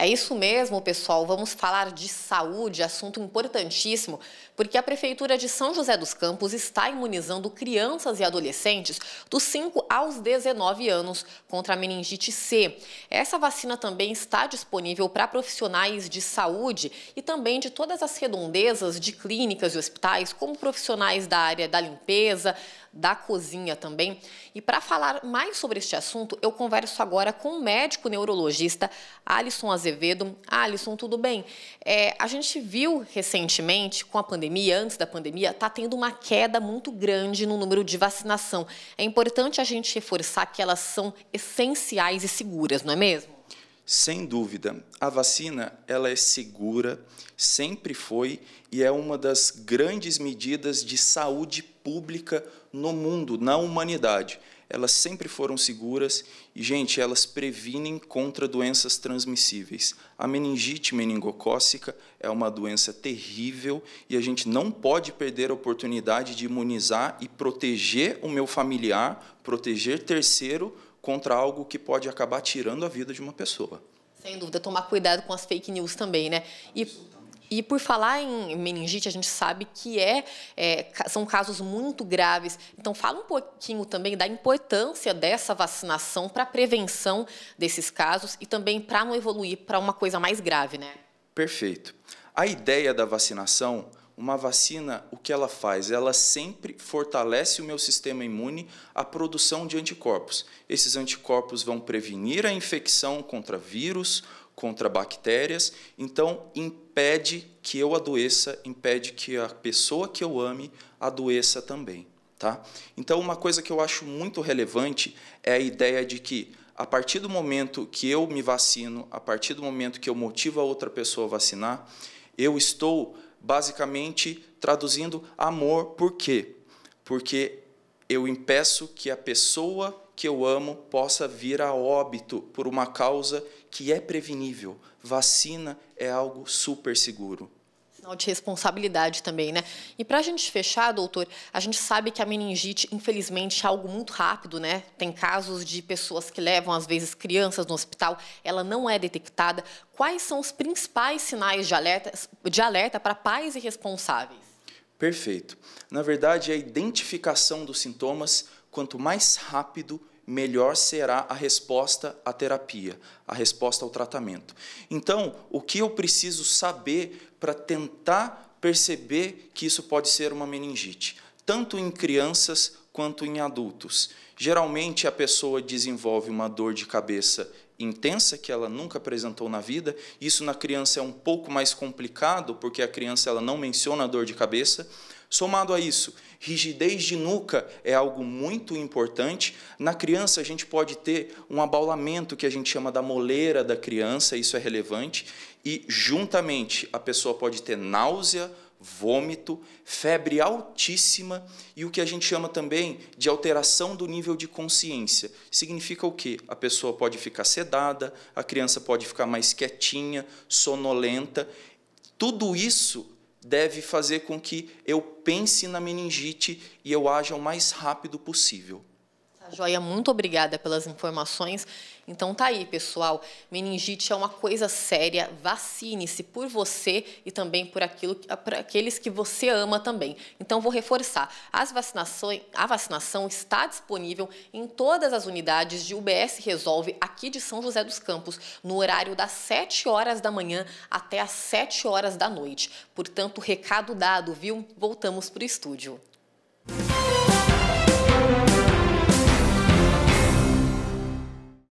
É isso mesmo, pessoal. Vamos falar de saúde, assunto importantíssimo, porque a Prefeitura de São José dos Campos está imunizando crianças e adolescentes dos 5 aos 19 anos contra a meningite C. Essa vacina também está disponível para profissionais de saúde e também de todas as redondezas de clínicas e hospitais, como profissionais da área da limpeza, da cozinha também. E para falar mais sobre este assunto, eu converso agora com o médico neurologista Alisson Azevedo. Alisson, tudo bem? É, a gente viu recentemente, com a pandemia, antes da pandemia, está tendo uma queda muito grande no número de vacinação. É importante a gente reforçar que elas são essenciais e seguras, não é mesmo? Sem dúvida, a vacina ela é segura, sempre foi e é uma das grandes medidas de saúde pública no mundo, na humanidade. Elas sempre foram seguras e, gente, elas previnem contra doenças transmissíveis. A meningite meningocócica é uma doença terrível e a gente não pode perder a oportunidade de imunizar e proteger o meu familiar, proteger terceiro contra algo que pode acabar tirando a vida de uma pessoa. Sem dúvida, tomar cuidado com as fake news também, né? E... E por falar em meningite, a gente sabe que é, é, são casos muito graves. Então, fala um pouquinho também da importância dessa vacinação para a prevenção desses casos e também para não evoluir para uma coisa mais grave, né? Perfeito. A ideia da vacinação uma vacina, o que ela faz? Ela sempre fortalece o meu sistema imune à produção de anticorpos. Esses anticorpos vão prevenir a infecção contra vírus, contra bactérias, então impede que eu adoeça, impede que a pessoa que eu ame adoeça também. Tá? Então, uma coisa que eu acho muito relevante é a ideia de que, a partir do momento que eu me vacino, a partir do momento que eu motivo a outra pessoa a vacinar, eu estou basicamente traduzindo amor, por quê? Porque eu impeço que a pessoa que eu amo possa vir a óbito por uma causa que é prevenível. Vacina é algo super seguro sinal de responsabilidade também, né? E para a gente fechar, doutor, a gente sabe que a meningite, infelizmente, é algo muito rápido, né? Tem casos de pessoas que levam, às vezes, crianças no hospital, ela não é detectada. Quais são os principais sinais de alerta, de alerta para pais e responsáveis? Perfeito. Na verdade, é a identificação dos sintomas, quanto mais rápido melhor será a resposta à terapia, a resposta ao tratamento. Então, o que eu preciso saber para tentar perceber que isso pode ser uma meningite, tanto em crianças quanto em adultos? Geralmente, a pessoa desenvolve uma dor de cabeça intensa que ela nunca apresentou na vida. Isso na criança é um pouco mais complicado, porque a criança ela não menciona a dor de cabeça Somado a isso, rigidez de nuca é algo muito importante. Na criança, a gente pode ter um abaulamento que a gente chama da moleira da criança, isso é relevante. E, juntamente, a pessoa pode ter náusea, vômito, febre altíssima e o que a gente chama também de alteração do nível de consciência. Significa o quê? A pessoa pode ficar sedada, a criança pode ficar mais quietinha, sonolenta. Tudo isso deve fazer com que eu pense na meningite e eu haja o mais rápido possível. Joia, muito obrigada pelas informações. Então tá aí, pessoal. Meningite é uma coisa séria. Vacine-se por você e também por aquilo, por aqueles que você ama também. Então vou reforçar. As vacinações, a vacinação está disponível em todas as unidades de UBS Resolve aqui de São José dos Campos, no horário das 7 horas da manhã até as 7 horas da noite. Portanto, recado dado, viu? Voltamos para o estúdio.